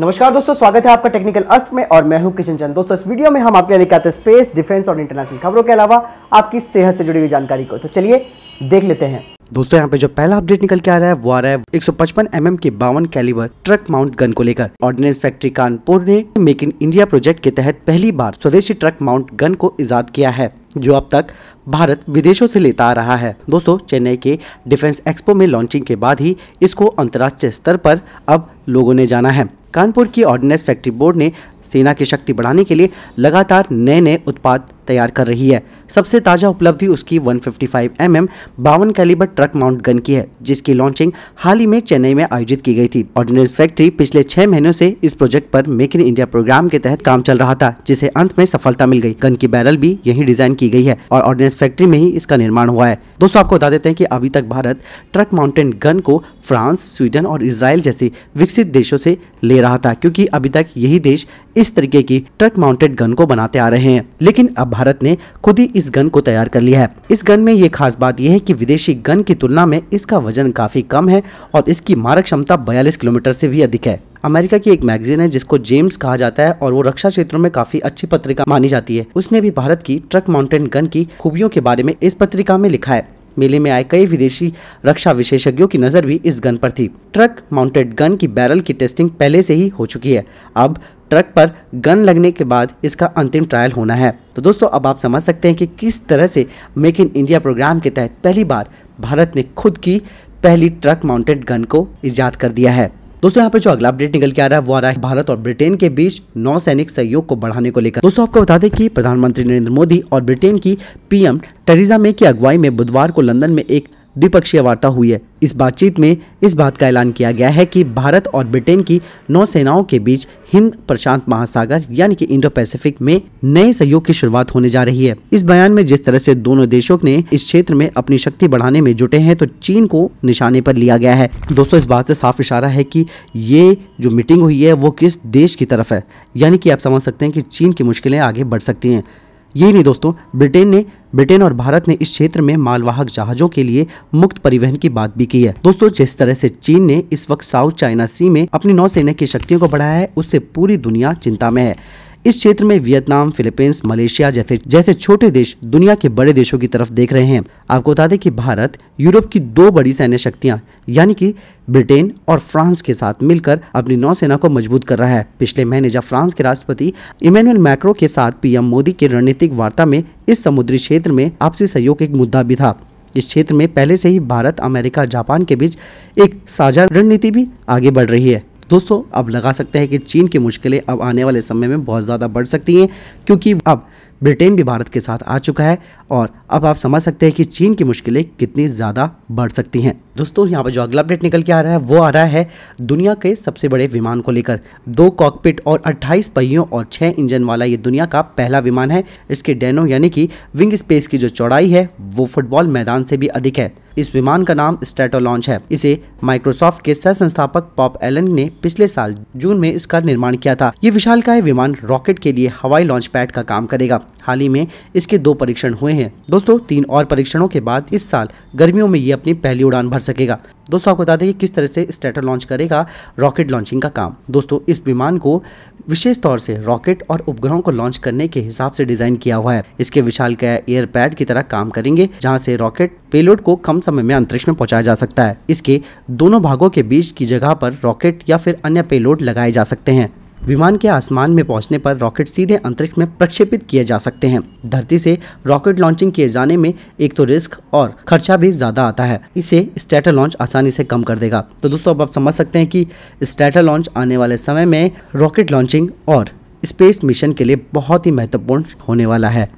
नमस्कार दोस्तों स्वागत है आपका टेक्निकल अस्त में और मैं हूं किशन चंद दोस्तों इस वीडियो में हम आपके लिए लेकर आते हैं स्पेस डिफेंस और इंटरनेशनल खबरों के अलावा आपकी सेहत से जुड़ी हुई जानकारी को तो चलिए देख लेते हैं दोस्तों यहाँ पे जो पहला अपडेट निकल के आ रहा है वो आ रहा है 155 एम एम के बावन कैलिबर ट्रक माउंट गन को लेकर ऑर्डिनेंस फैक्ट्री कानपुर ने मेक इन इंडिया प्रोजेक्ट के तहत पहली बार स्वदेशी ट्रक माउंट गन को ईजाद किया है जो अब तक भारत विदेशों से लेता आ रहा है दोस्तों चेन्नई के डिफेंस एक्सपो में लॉन्चिंग के बाद ही इसको अंतर्राष्ट्रीय स्तर पर अब लोगों ने जाना है कानपुर की ऑर्डिनेंस फैक्ट्री बोर्ड ने सेना की शक्ति बढ़ाने के लिए लगातार नए नए उत्पाद तैयार कर रही है सबसे ताज़ा उपलब्धि उसकी 155 फिफ्टी mm बावन कैलिबर ट्रक माउंट गन की है जिसकी लॉन्चिंग हाल ही में चेन्नई में आयोजित की गई थी ऑर्डिनेंस फैक्ट्री पिछले छह महीनों से इस प्रोजेक्ट पर मेक इन इंडिया प्रोग्राम के तहत काम चल रहा था जिसे अंत में सफलता मिल गई गन की बैरल भी यही डिजाइन की गई है और ऑर्डिनेंस फैक्ट्री में ही इसका निर्माण हुआ है दोस्तों आपको बता देते हैं की अभी तक भारत ट्रक माउंटेन गन को फ्रांस स्वीडन और इसराइल जैसे विकसित देशों से ले रहा रहा था क्योंकि अभी तक यही देश इस तरीके की ट्रक माउंटेड गन को बनाते आ रहे हैं लेकिन अब भारत ने खुद ही इस गन को तैयार कर लिया है इस गन में ये खास बात यह है कि विदेशी गन की तुलना में इसका वजन काफी कम है और इसकी मारक क्षमता बयालीस किलोमीटर से भी अधिक है अमेरिका की एक मैगजीन है जिसको जेम्स कहा जाता है और वो रक्षा क्षेत्रों में काफी अच्छी पत्रिका मानी जाती है उसने भी भारत की ट्रक माउंटेन गन की खूबियों के बारे में इस पत्रिका में लिखा है मेले में आए कई विदेशी रक्षा विशेषज्ञों की नज़र भी इस गन पर थी ट्रक माउंटेड गन की बैरल की टेस्टिंग पहले से ही हो चुकी है अब ट्रक पर गन लगने के बाद इसका अंतिम ट्रायल होना है तो दोस्तों अब आप समझ सकते हैं कि किस तरह से मेक इन इंडिया प्रोग्राम के तहत पहली बार भारत ने खुद की पहली ट्रक माउंटेड गन को ईजाद कर दिया है दोस्तों यहाँ पे जो अगला अपडेट निकल के आ रहा है वो आ रहा है भारत और ब्रिटेन के बीच नौसैनिक सहयोग को बढ़ाने को लेकर दोस्तों आपको बता दें कि प्रधानमंत्री नरेंद्र मोदी और ब्रिटेन की पीएम टेरिजा मे की अगुवाई में बुधवार को लंदन में एक द्विपक्षीय वार्ता हुई है इस बातचीत में इस बात का ऐलान किया गया है कि भारत और ब्रिटेन की नौसेनाओं के बीच हिंद प्रशांत महासागर यानी कि इंडो पैसिफिक में नए सहयोग की शुरुआत होने जा रही है इस बयान में जिस तरह से दोनों देशों ने इस क्षेत्र में अपनी शक्ति बढ़ाने में जुटे हैं तो चीन को निशाने पर लिया गया है दोस्तों इस बात से साफ इशारा है की ये जो मीटिंग हुई है वो किस देश की तरफ है यानी की आप समझ सकते हैं की चीन की मुश्किलें आगे बढ़ सकती है यही नहीं दोस्तों ब्रिटेन ने ब्रिटेन और भारत ने इस क्षेत्र में मालवाहक जहाजों के लिए मुक्त परिवहन की बात भी की है दोस्तों जिस तरह से चीन ने इस वक्त साउथ चाइना सी में अपनी नौसेना की शक्तियों को बढ़ाया है उससे पूरी दुनिया चिंता में है इस क्षेत्र में वियतनाम फिलीपींस मलेशिया जैसे जैसे छोटे देश दुनिया के बड़े देशों की तरफ देख रहे हैं आपको बता दें कि भारत यूरोप की दो बड़ी सैन्य शक्तियां यानी कि ब्रिटेन और फ्रांस के साथ मिलकर अपनी नौसेना को मजबूत कर रहा है पिछले महीने जब फ्रांस के राष्ट्रपति इमेनुअल मैक्रो के साथ पीएम मोदी के रणनीतिक वार्ता में इस समुद्री क्षेत्र में आपसी सहयोग एक मुद्दा भी था इस क्षेत्र में पहले से ही भारत अमेरिका जापान के बीच एक साझा रणनीति भी आगे बढ़ रही है दोस्तों अब लगा सकते हैं कि चीन की मुश्किलें अब आने वाले समय में बहुत ज़्यादा बढ़ सकती हैं क्योंकि अब ब्रिटेन भी भारत के साथ आ चुका है और अब आप समझ सकते हैं कि चीन की मुश्किलें कितनी ज़्यादा बढ़ सकती हैं दोस्तों यहाँ पर जो अगला अपडेट निकल के आ रहा है वो आ रहा है दुनिया के सबसे बड़े विमान को लेकर दो कॉकपिट और 28 पहियों और 6 इंजन वाला ये दुनिया का पहला विमान है इसके डेनो यानी कि विंग स्पेस की जो चौड़ाई है वो फुटबॉल मैदान से भी अधिक है इस विमान का नाम स्टेटो लॉन्च है इसे माइक्रोसॉफ्ट के सह संस्थापक पॉप एलन ने पिछले साल जून में इसका निर्माण किया था ये विशालकाय विमान रॉकेट के लिए हवाई लॉन्च पैड का काम करेगा हाल ही में इसके दो परीक्षण हुए हैं दोस्तों तीन और परीक्षणों के बाद इस साल गर्मियों में ये अपनी पहली उड़ान भर सकेगा दोस्तों आपको बता दें कि किस तरह से स्टेटर लॉन्च करेगा रॉकेट लॉन्चिंग का काम दोस्तों इस विमान को विशेष तौर से रॉकेट और उपग्रहों को लॉन्च करने के हिसाब से डिजाइन किया हुआ है इसके विशाल क्या एयर पैड की तरह काम करेंगे जहां से रॉकेट पेलोड को कम समय में अंतरिक्ष में पहुंचाया जा सकता है इसके दोनों भागों के बीच की जगह पर रॉकेट या फिर अन्य पेलोड लगाए जा सकते हैं विमान के आसमान में पहुंचने पर रॉकेट सीधे अंतरिक्ष में प्रक्षेपित किए जा सकते हैं धरती से रॉकेट लॉन्चिंग किए जाने में एक तो रिस्क और खर्चा भी ज़्यादा आता है इसे स्टेटर लॉन्च आसानी से कम कर देगा तो दोस्तों अब आप समझ सकते हैं कि स्टेटर लॉन्च आने वाले समय में रॉकेट लॉन्चिंग और स्पेस मिशन के लिए बहुत ही महत्वपूर्ण होने वाला है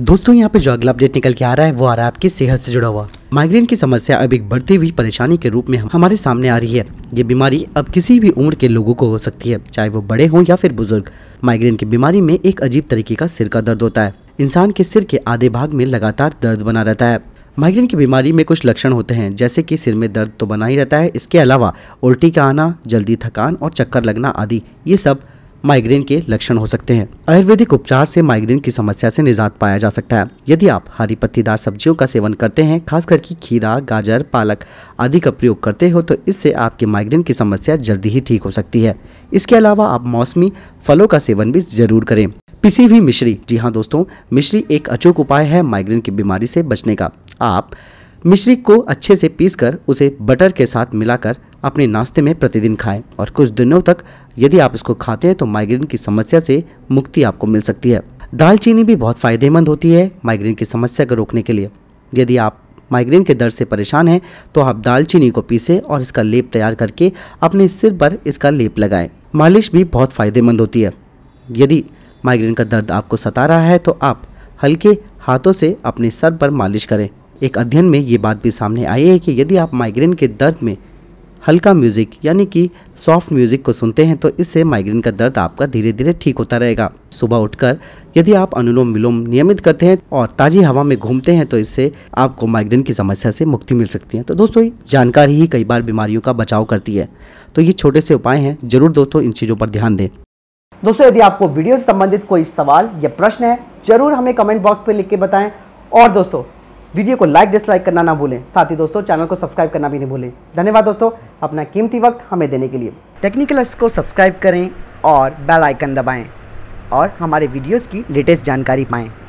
दोस्तों यहाँ पे जो अगला अपडेट निकल के आ रहा है वो आ रहा है आपकी सेहत से जुड़ा हुआ माइग्रेन की समस्या अब एक बढ़ती हुई परेशानी के रूप में हमारे सामने आ रही है ये बीमारी अब किसी भी उम्र के लोगों को हो सकती है चाहे वो बड़े हों या फिर बुजुर्ग माइग्रेन की बीमारी में एक अजीब तरीके का सिर का दर्द होता है इंसान के सिर के आधे भाग में लगातार दर्द बना रहता है माइग्रेन की बीमारी में कुछ लक्षण होते हैं जैसे कि सिर में दर्द तो बना ही रहता है इसके अलावा उल्टी का आना जल्दी थकान और चक्कर लगना आदि ये सब माइग्रेन के लक्षण हो सकते हैं आयुर्वेदिक उपचार से माइग्रेन की समस्या से निजात पाया जा सकता है यदि आप हरी पत्तीदार सब्जियों का सेवन करते हैं खास करके खीरा गाजर पालक आदि का प्रयोग करते हो तो इससे आपकी माइग्रेन की समस्या जल्दी ही ठीक हो सकती है इसके अलावा आप मौसमी फलों का सेवन भी जरूर करें पिसी हुई मिश्री जी हाँ दोस्तों मिश्री एक अचूक उपाय है माइग्रेन की बीमारी से बचने का आप मिश्री को अच्छे से पीसकर उसे बटर के साथ मिलाकर अपने नाश्ते में प्रतिदिन खाएं और कुछ दिनों तक यदि आप इसको खाते हैं तो माइग्रेन की समस्या से मुक्ति आपको मिल सकती है दालचीनी भी बहुत फ़ायदेमंद होती है माइग्रेन की समस्या को रोकने के लिए यदि आप माइग्रेन के दर्द से परेशान हैं तो आप दालचीनी को पीसें और इसका लेप तैयार करके अपने सिर पर इसका लेप लगाएं मालिश भी बहुत फ़ायदेमंद होती है यदि माइग्रेन का दर्द आपको सता रहा है तो आप हल्के हाथों से अपने सर पर मालिश करें एक अध्ययन में ये बात भी सामने आई है कि यदि आप माइग्रेन के दर्द में हल्का म्यूज़िक यानी कि सॉफ्ट म्यूज़िक को सुनते हैं तो इससे माइग्रेन का दर्द आपका धीरे धीरे ठीक होता रहेगा सुबह उठकर यदि आप अनुलोम विलोम नियमित करते हैं और ताज़ी हवा में घूमते हैं तो इससे आपको माइग्रेन की समस्या से मुक्ति मिल सकती है तो दोस्तों जानकारी ही कई बार बीमारियों का बचाव करती है तो ये छोटे से उपाय हैं जरूर दोस्तों इन चीज़ों पर ध्यान दें दोस्तों यदि आपको वीडियो से संबंधित कोई सवाल या प्रश्न है जरूर हमें कमेंट बॉक्स पर लिख के बताएं और दोस्तों वीडियो को लाइक डिसलाइक करना ना भूलें साथ ही दोस्तों चैनल को सब्सक्राइब करना भी नहीं भूलें धन्यवाद दोस्तों अपना कीमती वक्त हमें देने के लिए टेक्निकल को सब्सक्राइब करें और बेल आइकन दबाएँ और हमारे वीडियोज़ की लेटेस्ट जानकारी पाएँ